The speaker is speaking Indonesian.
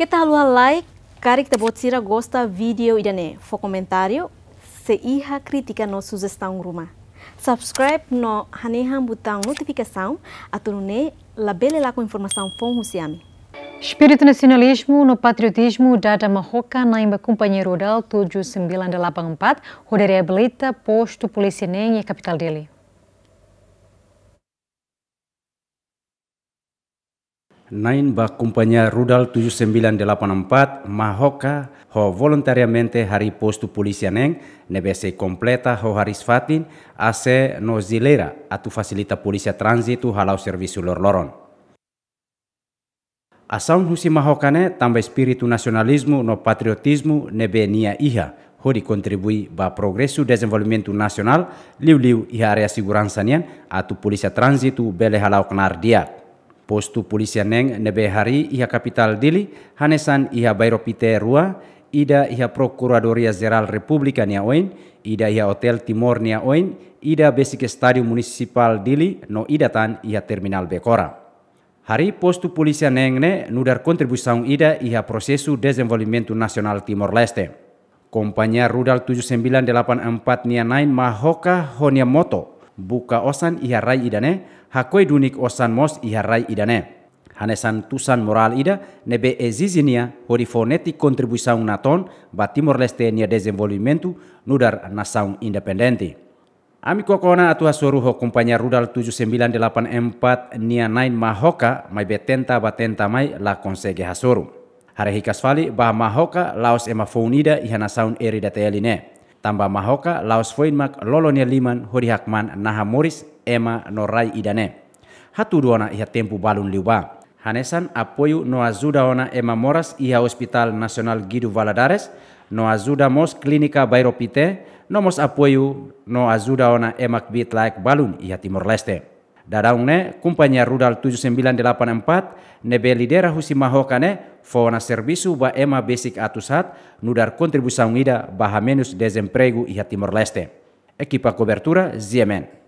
Que tal o like, kari que bot sira gosta vídeo idane. Fo comentário, se iha crítica no sugestão ruma. Subscribe no haneham botão notificação, atunune labele lá com informação fon husiami. Espírito nacionalismo no patriotismo dada Marroca na imba companhia rural 7984, rodaria Belita, posto policial e capital dele. Nain ba kumpanya rudal 7984 mahoka ho voluntariamente hari postu polisi policianeng nebese kompleta ho haris fatin ase no zilera atu fasilita polisia transitu halau servisu lor-loron. Asaun husi mahokane tambah spiritu nasionalismu no patriotismu nebe nia iha ho kontribui ba progresu desenvolvimentu nasional liu-liu iha area siguransanian atu polisia transitu bele halau kenar Postu polisian neng nebe hari iha kapital dili hanesan iha bayropite rua ida iha prokuradoria zeral republika nia oin ida iha hotel timor nia oin ida besike stadium municipal dili no ida tan iha terminal bekora. Hari postu polisian ne nudar saung ida iha prosesu desenvolvimento nasional Timor Leste. Kompanya Rudal 7984 nia 9 mahoka honia moto buka osan iharrai idane hakoi dunik osan mos iharrai idane hanesan tusan moral ida nebe ezizinia hori fonetik kontribuisaun naton ba Timor Leste nia desenvolvimento nudar nasaun independente. Ami kokona atu kumpanya rudal 7984 nia nain mahoka mai betenta batenta mai la konsege hasuru. Hare hikas fali bah mahoka laos ema founida ihanasaun eri dateline. Tambah mahoka laos foin mak lolonia liman hori hakman naha moris ema norai idane hatu duona iha tempu balun liuba hanesan apoyu no ajuda ona ema moras iha hospital Nasional gidu valadares no ajuda mos klinika bairopite no mos noa no ona emak bit laik balun iha timor leste Dadaung ne kumpanya rudal 7984 nebe lidera husi mahokane fona servisu ba ema basic atusat hat dar kontribusi ida bahamenus desemprego e Timor-Leste. Equipa cobertura, Ziemen.